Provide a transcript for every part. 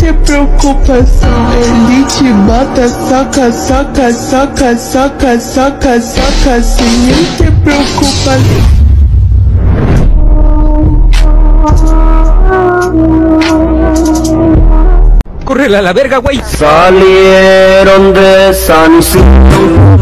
te preocupes. El mata, saca, saca, saca, saca, saca, saca, si no te preocupas. Correla a la verga, güey. Salieron de San Isidro.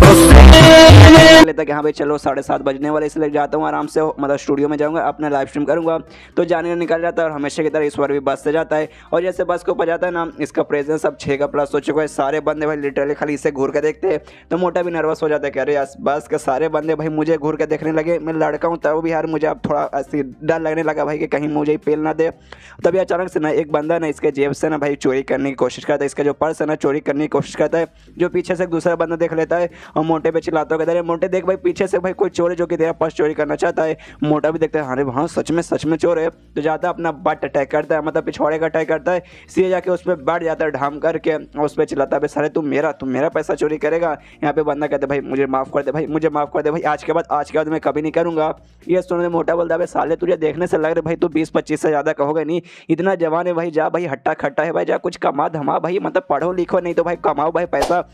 लेता कि हाँ भाई चलो साढ़े सात बजने वाले इसलिए जाता हूँ आराम से मतलब स्टूडियो में जाऊँगा अपना लाइव स्ट्रीम करूँगा तो जाने निकल जाता है और हमेशा की तरह इस बार भी बस से जाता है और जैसे बस के ऊपर जाता है ना इसका प्रेजेंस अब छः का प्लस हो चुका है सारे बंदे भाई लिटरली खाली इसे घूर के देखते हैं तो मोटा भी नर्वस हो जाता है कह रहे यार बस के सारे बंदे भाई मुझे घूर के देखने लगे मैं लड़का हूँ तब भी यार मुझे अब थोड़ा डर लगने लगा भाई कि कहीं मुझे ही पेल ना दे तभी अचानक से ना एक बंदा ना इसके जेब से ना भाई चोरी करने की कोशिश करता है इसका जो पर्स है ना चोरी करने की कोशिश करता है जो पीछे से दूसरा बंदा देख लेता है और मोटे पे चिल्लाता हुआ कहता मोटे देख भाई पीछे से भाई कोई चोर है जो कि तेरा पर्स चोरी करना चाहता है मोटा भी देखता है अरे हाँ सच में सच में चोर है तो जाता है अपना बट अटैक करता है मतलब पिछौड़े का अटैक करता है सीधे जाके उस पर बैठ जाता है ढाम करके और उस पर चिल्लाता है सारे तुम मेरा तुम मेरा पैसा चोरी करेगा यहाँ पे बंदा कहता है भाई मुझे माफ़ कर दे भाई मुझे माफ़ कर दे भाई आज के बाद आज के बाद मैं कभी नहीं करूँगा ये सुनने मोटा बोलता है साले तुझे देखने से लग रहा भाई तू बीस पच्चीस से ज़्यादा कहोगे नहीं इतना जवान है भाई जा भाई हट्टा खट्टा है भाई जा कुछ कमा धमा भाई मतलब पढ़ो लिखो नहीं तो भाई कमाओ भाई पैसा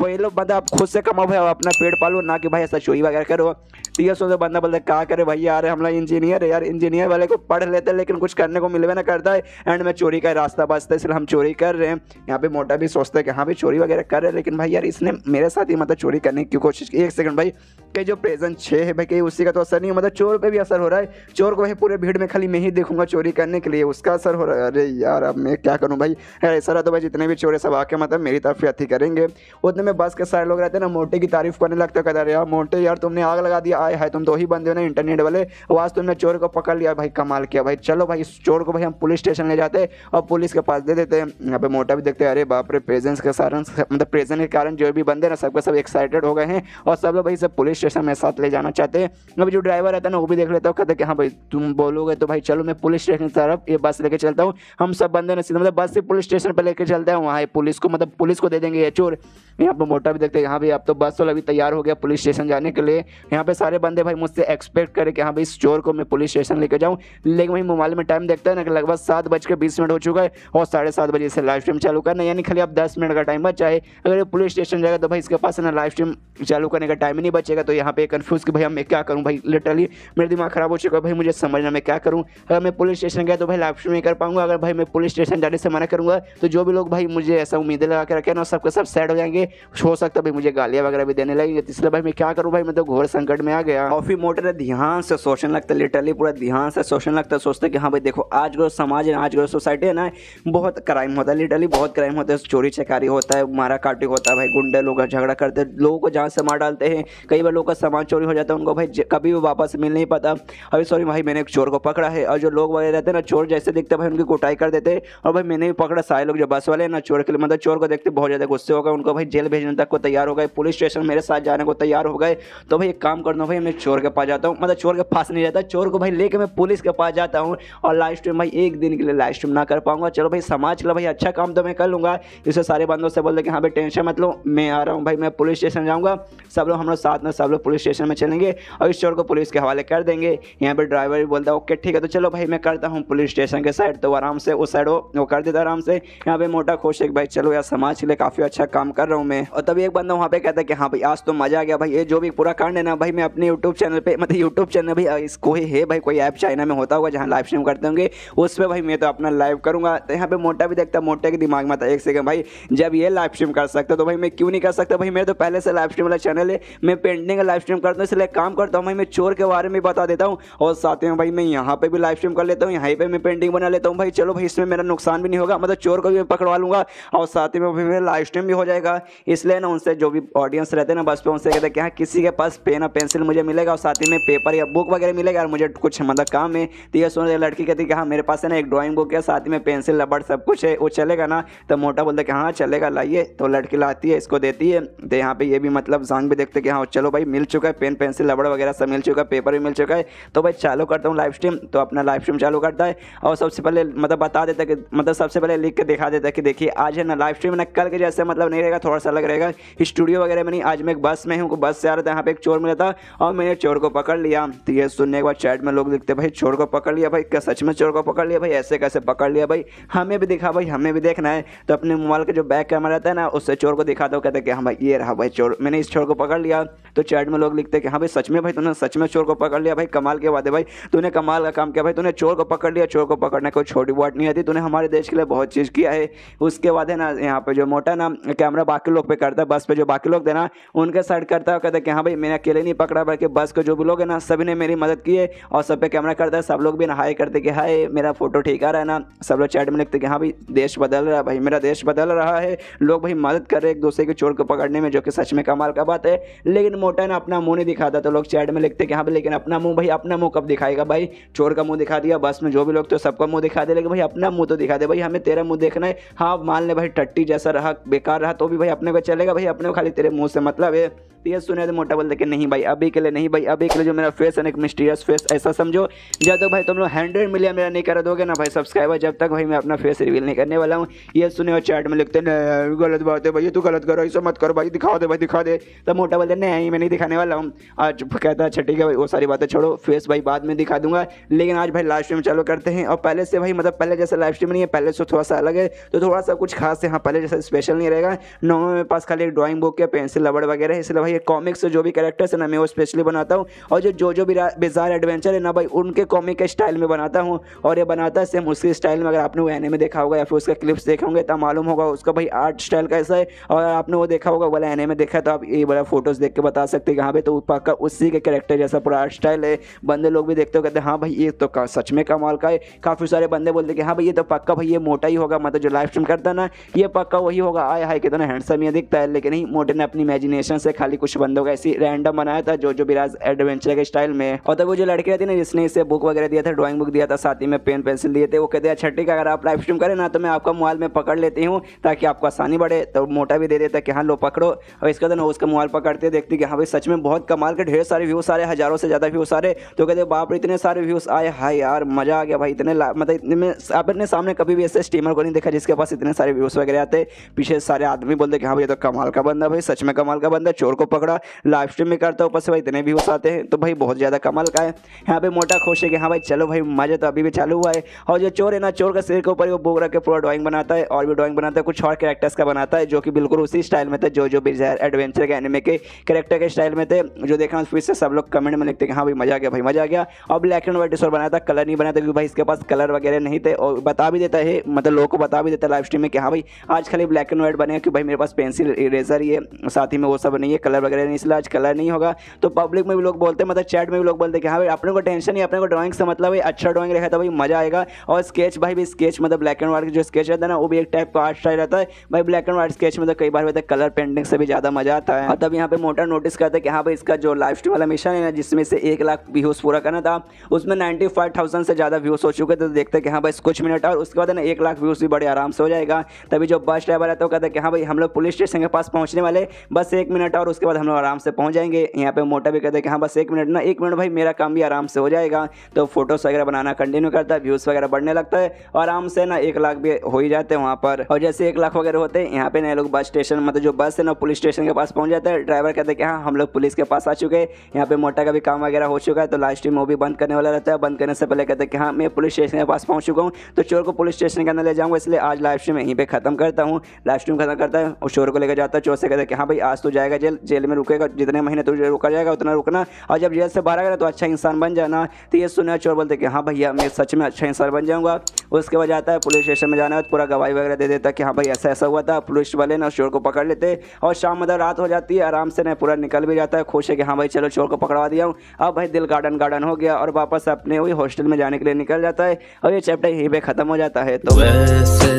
पहले बंदा आप खुद से कमाओ भाई अपना पेड़ पालो ना कि भाई ऐसा चोरी वगैरह करो तो ये सोचो बंदा बोलता कहा करे भाई यार हम लोग इंजीनियर है यार इंजीनियर वाले को पढ़ लेते लेकिन कुछ करने को मिलवे ना करता है एंड में चोरी का रास्ता बचता है इसलिए हम चोरी कर रहे हैं यहाँ पे मोटा भी सोचता है कि हाँ भाई चोरी वगैरह कर रहे हैं लेकिन भाई यार इसने मेरे साथ ही मतलब चोरी करने की कोशिश की एक सेकंड भाई कहीं जो प्रेजेंट छः है भाई कहीं उसी का तो असर नहीं है मतलब चोर पर भी असर हो रहा है चोर को भाई पूरे भीड़ में खाली मैं ही देखूंगा चोरी करने के लिए उसका असर हो रहा है अरे यार अब मैं क्या करूँ भाई ऐसा रहा तो भाई जितने भी चोर है सब आके मतलब मेरी तरफ अथी करेंगे उतने में बस के सारे लोग रहते हैं ना मोटे की तारीफ करने लगते हैं कहते यार मोटे यार तुमने आग लगा दिया आए हाय तुम तो ही बंदे हो ना इंटरनेट वाले आज तुमने चोर को पकड़ लिया भाई कमाल किया भाई चलो भाई इस चोर को भाई हम पुलिस स्टेशन ले जाते और पुलिस के पास दे देते हैं यहाँ पे मोटा भी देखते हैं अरे बाप रे प्रेजेंस के कारण मतलब प्रेजेंस के कारण जो भी बंदे ना सबके सब एक्साइटेड हो गए हैं और सब लोग भाई सब पुलिस स्टेशन में साथ ले जाना चाहते हैं अभी जो ड्राइवर रहता है ना वो भी देख लेता हूँ कहते कि हाँ भाई तुम बोलोगे तो भाई चलो मैं पुलिस स्टेशन की तरफ ये बस लेके चलता हूँ हम सब बंदे ना सीधा मतलब बस से पुलिस स्टेशन पर लेके चलते हैं वहाँ पुलिस को मतलब पुलिस को दे देंगे ये चोर यहाँ यहाँ पे मोटा भी देखते हैं यहाँ भी अब तो बस वाला अभी तैयार हो गया पुलिस स्टेशन जाने के लिए यहाँ पे सारे बंदे भाई मुझसे एक्सपेक्ट करे कि हाँ भाई इस चोर को मैं पुलिस स्टेशन लेकर जाऊँ लेकिन वही मोबाइल में टाइम देखता है ना कि लगभग सात बज के बीस मिनट हो चुका है और साढ़े सात बजे से लाइव स्ट्रीम चालू करना यानी खाली आप दस मिनट का टाइम बचा है अगर पुलिस स्टेशन जाएगा तो भाई इसके पास ना लाइव स्ट्रीम चालू करने का टाइम ही नहीं बचेगा तो यहाँ पे कन्फ्यूज़ कि भाई मैं क्या करूँ भाई लिटरली मेरा दिमाग खराब हो चुका है भाई मुझे समझना मैं क्या करूँ अगर मैं पुलिस स्टेशन गया तो भाई लाइव स्ट्रीम नहीं कर पाऊंगा अगर भाई मैं पुलिस स्टेशन जाने से मना करूँगा तो जो भी लोग भाई मुझे ऐसा उम्मीदें लगा के रखे ना सबके सब सैड हो जाएंगे हो सकता है भाई मुझे गालियाँ वगैरह भी देने लगी तो इसलिए भाई मैं क्या करूँ भाई मैं तो घोर संकट में आ गया कॉफी मोटर ध्यान से सोचने लगता है लिटरली पूरा ध्यान से सोचने लगता है सोचता कि हाँ भाई देखो आज का समाज है आज का सोसाइटी है ना बहुत क्राइम होता है लिटरली बहुत क्राइम होता है चोरी चकारी होता है मारा काटी होता है भाई गुंडे लोग झगड़ा करते हैं लोगों को जहाँ से मार डालते हैं कई बार लोग का सामान चोरी हो जाता है उनको भाई कभी भी वापस मिल नहीं पाता अभी सॉरी भाई मैंने एक चोर को पकड़ा है और जो लोग वगैरह रहते हैं ना चोर जैसे देखते भाई उनकी कुटाई कर देते हैं और भाई मैंने भी पकड़ा सारे लोग जो बस वाले हैं ना चोर के लिए मतलब चोर को देखते बहुत ज़्यादा गुस्से होगा उनको भाई जेल भेजने तक को तैयार हो गए पुलिस स्टेशन मेरे साथ जाने को तैयार हो गए तो भाई एक काम करता हूँ भाई मैं चोर के पास जाता हूँ मतलब चोर के पास नहीं जाता चोर को भाई लेके मैं पुलिस के पास जाता हूँ और लाइव स्ट्रीम भाई एक दिन के लिए लाइव स्ट्रीम ना कर पाऊंगा चलो भाई समाज के लिए भाई अच्छा काम तो मैं कर लूँगा इससे सारे बंदों से बोल दे कि हाँ भाई टेंशन मतलब मैं आ रहा हूँ भाई मैं पुलिस स्टेशन जाऊँगा सब लोग हम लोग साथ में सब लोग पुलिस स्टेशन में चलेंगे और इस चोर को पुलिस के हवाले कर देंगे यहाँ पर ड्राइवर भी बोलता है ओके ठीक है तो चलो भाई मैं करता हूँ पुलिस स्टेशन के साइड तो आराम से उस साइड वो कर देता आराम से यहाँ पर मोटा खुश है भाई चलो यार समाज के लिए काफ़ी अच्छा काम कर रहा हूँ मैं और तभी एक बंदा वहाँ पे कहता है कि हाँ भाई आज तो मजा आ गया भाई ये जो भी पूरा कांड है ना भाई मैं अपने यूट्यूब चैनल पर मतलब यूट्यूब चैनल भी इसको ही है भाई कोई ऐप चाइना में होता होगा जहाँ लाइव स्ट्रीम करते होंगे उस पर भाई मैं तो अपना लाइव करूँगा तो यहाँ पे मोटा भी देखता मोटे के दिमाग में था एक सेकंड भाई जब ये लाइव स्ट्रीम कर सकता तो भाई मैं क्यों नहीं कर सकता भाई मेरे तो पहले से लाइव स्ट्रीम वाला चैनल है मैं पेंटिंग का लाइव स्ट्रीम करता हूँ इसलिए काम करता हूँ भाई मैं चोर के बारे में बता देता हूँ और साथ में भाई मैं यहाँ पे भी लाइव स्ट्रीम कर लेता हूँ यहाँ पर मैं पेंटिंग बना लेता हूँ भाई चलो भाई इसमें मेरा नुकसान भी नहीं होगा मतलब चोर को भी पकड़वा लूँगा और साथ ही में भाई मेरा लाइव स्ट्रीम भी हो जाएगा इसलिए ना उनसे जो भी ऑडियंस रहते हैं ना बस पे उनसे कहते हैं कि हाँ किसी के पास पेन और पेंसिल मुझे मिलेगा और साथ ही में पेपर या बुक वगैरह मिलेगा और मुझे कुछ मतलब काम है तो ये सुन लड़की कहती है कि हाँ मेरे पास है ना एक ड्रॉइंग बुक है साथ में पेंसिल रबड़ सब कुछ है वो चलेगा ना तो मोटा बोलता है कि हाँ चलेगा लाइए तो लड़की लाती है इसको देती है तो यहाँ पे ये भी मतलब जांग भी देखते कि हाँ चलो भाई मिल चुका है पेन पेंसिल रबड़ वगैरह सब मिल चुका है पेपर भी मिल चुका है तो भाई चालू करता हूँ लाइव स्ट्रीम तो अपना लाइव स्ट्रीम चालू करता है और सबसे पहले मतलब बता देता कि मतलब सबसे पहले लिख के दिखा देता कि देखिए आज है ना लाइव स्ट्रीम ना कल के जैसे मतलब नहीं रहेगा थोड़ा सा अलग रहेगा स्टूडियो वगैरह में नहीं आज मैं एक बस में हूँ बस से आ रहा था यहाँ पे एक चोर मिला था और मैंने चोर को पकड़ लिया तो ये सुनने के बाद चैट में लोग देखते भाई चोर को पकड़ लिया भाई क्या सच में चोर को पकड़ लिया भाई ऐसे कैसे पकड़ लिया भाई हमें भी दिखा भाई हमें भी देखना है तो अपने मोबाइल का जो बैक कैमरा रहता है ना उससे चोर को दिखाता हूँ कहते कि हाँ भाई ये रहा भाई चोर मैंने इस चोर को पकड़ लिया तो चैट में लोग लिखते हैं कि हाँ भाई सच में भाई तूने सच में चोर को पकड़ लिया भाई कमाल के है भाई तूने कमाल का काम किया भाई तूने चोर को पकड़ लिया चोर को पकड़ने कोई छोटी बात नहीं आती तूने हमारे देश के लिए बहुत चीज़ किया है उसके बाद है ना यहाँ पर जो मोटा ना कैमरा बाकी लोग पे करता है बस पे जो बाकी लोग देना उनके साइड करता है कहता है कि हाँ भाई मैंने अकेले नहीं पकड़ा बल्कि बस के जो भी लोग हैं ना सभी ने मेरी मदद की है और सब पे कैमरा करता है सब लोग भी नहाए हाई करते कि हाय मेरा फोटो ठीक आ रहा है ना सब लोग चैट में लिखते कि हाँ भाई देश बदल रहा है भाई मेरा देश बदल रहा है लोग भाई मदद कर रहे हैं एक दूसरे के चोर को पकड़ने में जो कि सच में कमाल का बात है लेकिन मोटा है ना अपना मुंह नहीं दिखाता तो लोग चैट में लिखते कि हाँ लेकिन अपना मुंह भाई अपना मुंह कब दिखाएगा भाई चोर का मुंह दिखा दिया बस में जो भी लोग तो सबका मुंह दिखा दे लेकिन भाई अपना मुंह तो दिखा दे भाई हमें तेरा मुंह देखना है हाँ मान ले भाई टट्टी जैसा रहा बेकार रहा तो भी भाई अपने को चलेगा भाई अपने को खाली तेरे मुंह से मतलब है तो ये सुने तो मोटा बोल लेकिन नहीं भाई अभी के लिए नहीं भाई अभी के लिए जो मेरा फेस है ना एक मिस्टीरियस फेस ऐसा समझो जब तक भाई तुम लोग हंड्रेड मिलियन मेरा नहीं कर दोगे ना भाई सब्सक्राइबर जब तक भाई मैं अपना फेस रिवील नहीं करने वाला हूँ ये सुने और चैट में लिखते नहीं गलत बात है भाई तू गलत करो ऐसा मत करो भाई दिखा दे भाई दिखा दे तो मोटा बोलते नहीं में नहीं दिखाने वाला हूँ आज कहता है अच्छा ठीक है भाई वो सारी बातें छोड़ो फेस भाई बाद में दिखा दूंगा लेकिन आज भाई लाइव स्ट्रीम चालू करते हैं और पहले से भाई मतलब पहले जैसा लाइव स्ट्रीम नहीं है पहले से थोड़ा सा अलग है तो थोड़ा सा कुछ खास हाँ पहले जैसा स्पेशल नहीं रहेगा नॉर्मल मेरे पास खाली एक बुक या पेंसिल रबड़ वगैरह इसलिए भाई कॉमिक्स जो भी करेक्टर्स है ना मैं वो स्पेशली बनाता हूँ और जो जो जो भी बेजार एडवेंचर है ना भाई उनके कॉमिक के स्टाइल में बनाता हूँ और ये बनाता है सेम उसके स्टाइल में अगर आपने वो एने में देखा होगा या फिर उसका क्लिप्स देखा होंगे तो मालूम होगा उसका भाई आर्ट स्टाइल कैसा है और आपने वो देखा होगा वाला एने में देखा तो आप ये बड़ा फोटोज़ देख के बता बता सकते हैं कि हाँ भाई तो पक्का उसी के कैरेक्टर जैसा पूरा आर्ट स्टाइल है बंदे लोग भी देखते हो कहते हैं हाँ भाई ये तो सच में कमाल का है काफ़ी सारे बंदे बोलते हैं कि हाँ भाई ये तो पक्का भाई ये मोटा ही होगा मतलब जो लाइफ स्ट्रीम करता ना ये पक्का वही होगा आए हाई कितना हैंडसम ये दिखता है लेकिन नहीं मोटे ने अपनी इमेजिनेशन से खाली कुछ बंदों का ऐसी रैंडम बनाया था जो जो बिराज एडवेंचर के स्टाइल में और तब वो जो लड़की रहती ना जिसने इसे बुक वगैरह दिया था ड्राइंग बुक दिया था साथ ही में पेन पेंसिल दिए थे वो कहते हैं अच्छा ठीक अगर आप लाइव स्ट्रीम करें ना तो मैं आपका मोबाइल में पकड़ लेती हूँ ताकि आपको आसानी बढ़े तो मोटा भी दे देता है कि हाँ लो पकड़ो और इसका तो ना उसका मोबाइल पकड़ते देखते कि यहाँ पे सच में बहुत कमाल के ढेर सारे व्यूज़ आ रहे हज़ारों से ज़्यादा व्यूज़ आ रहे तो कहते बाप रे इतने सारे व्यूज़ आए हाई यार मज़ा आ गया भाई इतने मतलब इतने में अपने सामने कभी भी ऐसे स्टीमर को नहीं देखा जिसके पास इतने सारे व्यूज़ वगैरह आते पीछे सारे आदमी बोलते कि हाँ भाई तो कमाल का बंदा भाई सच में कमाल का बंदा चोर को पकड़ा लाइव स्ट्रीम में करता ऊपर से भाई इतने व्यूज़ आते हैं तो भाई बहुत ज़्यादा कमाल का है यहाँ पे मोटा खुश है कि हाँ भाई चलो भाई मज़ा तो अभी भी चालू हुआ है और जो चोर है ना चोर का सिर के ऊपर वो बोग रख के पूरा ड्रॉइंग बनाता है और भी ड्रॉइंग बनाता है कुछ और कैरेक्टर्स का बनाता है जो कि बिल्कुल उसी स्टाइल में था जो जो बिजार एडवेंचर के एनिमे के कैरेक्टर के स्टाइल में थे जो देखा फिर से सब लोग कमेंट में लिखते हैं हाँ भाई मजा आ गया भाई मजा आ गया और ब्लैक एंड व्हाइट स्टोर बनाया था कलर नहीं बनाया था क्योंकि भाई इसके पास कलर वगैरह नहीं थे और बता भी देता है मतलब लोगों को बता भी देता है लाइव स्ट्रीम में कि हाँ भाई आज खाली ब्लैक एंड व्हाइट बने कि भाई मेरे पास पेंसिल इरेजर ये साथ ही में वो सब नहीं है कलर वगैरह नहीं इसलिए आज कलर नहीं होगा तो पब्लिक में भी लोग बोलते हैं मतलब चैट में भी लोग बोलते हैं कि हाँ भाई अपने को टेंशन नहीं अपने को ड्राइंग से मतलब भाई अच्छा ड्राइंग रखा था भाई मजा आएगा और स्केच भाई भी स्केच मतलब ब्लैक एंड व्हाइट जो स्केच रहता है ना वो भी एक टाइप का आर्ट स्टाइल रहता है भाई ब्लैक एंड व्हाइट स्केच तो कई बार होता है कलर पेंटिंग से भी ज़्यादा मजा आता है और तब यहाँ पे मोटा नोट नोटिस करता है कि हाँ भाई इसका जो लाइव स्ट्रीम वाला मिशन है ना जिसमें से एक लाख व्यूज़ पूरा करना था उसमें नाइन्टी फाइव थाउजेंड से ज़्यादा व्यूज़ हो चुके थे तो देखते हैं कि हाँ भाई कुछ मिनट और उसके बाद ना एक लाख व्यूज़ भी बड़े आराम से हो जाएगा तभी जो बस ड्राइवर है तो कहता है कि हाँ भाई हम लोग पुलिस स्टेशन के पास पहुँचने वाले बस एक मिनट और उसके बाद हम लोग आराम से पहुँच जाएंगे यहाँ पर मोटा भी कहते हैं कि हाँ बस एक मिनट ना एक मिनट भाई मेरा काम भी आराम से हो जाएगा तो फोटोज़ वगैरह बनाना कंटिन्यू करता है व्यूज़ वगैरह बढ़ने लगता है आराम से ना एक लाख भी हो ही जाते हैं वहाँ पर और जैसे एक लाख वगैरह होते हैं यहाँ पे नए लोग बस स्टेशन मतलब जो बस है ना पुलिस स्टेशन के पास पहुँच जाता है ड्राइवर कहते हैं कि हाँ हम लोग पुलिस के पास आ चुके हैं यहाँ पे मोटा का भी काम वगैरह हो चुका है तो लास्ट टाइम वो भी बंद करने वाला रहता है बंद करने से पहले कहते हैं कि हाँ मैं पुलिस स्टेशन के पास पहुँच चुका हूँ तो चोर को पुलिस स्टेशन के अंदर ले जाऊँगा इसलिए आज लाइव स्ट्रीम यहीं पर खत्म करता हूँ लाइव स्ट्रीम खत्म करता है और चोर को लेकर जाता है चोर से कहते हैं कि हाँ भाई आज तो जाएगा जेल जेल में रुकेगा जितने महीने तो रुका जाएगा उतना रुकना और जब जेल से बाहर आएगा तो अच्छा इंसान बन जाना तो ये सुना चोर बोलते कि हाँ भैया मैं सच में अच्छा इंसान बन जाऊँगा उसके बाद जाता है पुलिस स्टेशन में जाना है पूरा गवाही वगैरह दे देता है कि हाँ भाई ऐसा ऐसा हुआ था पुलिस वाले ना चोर को पकड़ लेते और शाम मतलब रात हो जाती है आराम से ना पूरा निकल भी जाता है खुश है कि हाँ भाई चलो चोर को पकड़वा दिया हूँ अब भाई दिल गार्डन गार्डन हो गया और वापस अपने वही हॉस्टल में जाने के लिए निकल जाता है और ये चैप्टर यहीं पे ख़त्म हो जाता है तो वैसे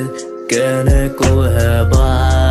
कहने को है बात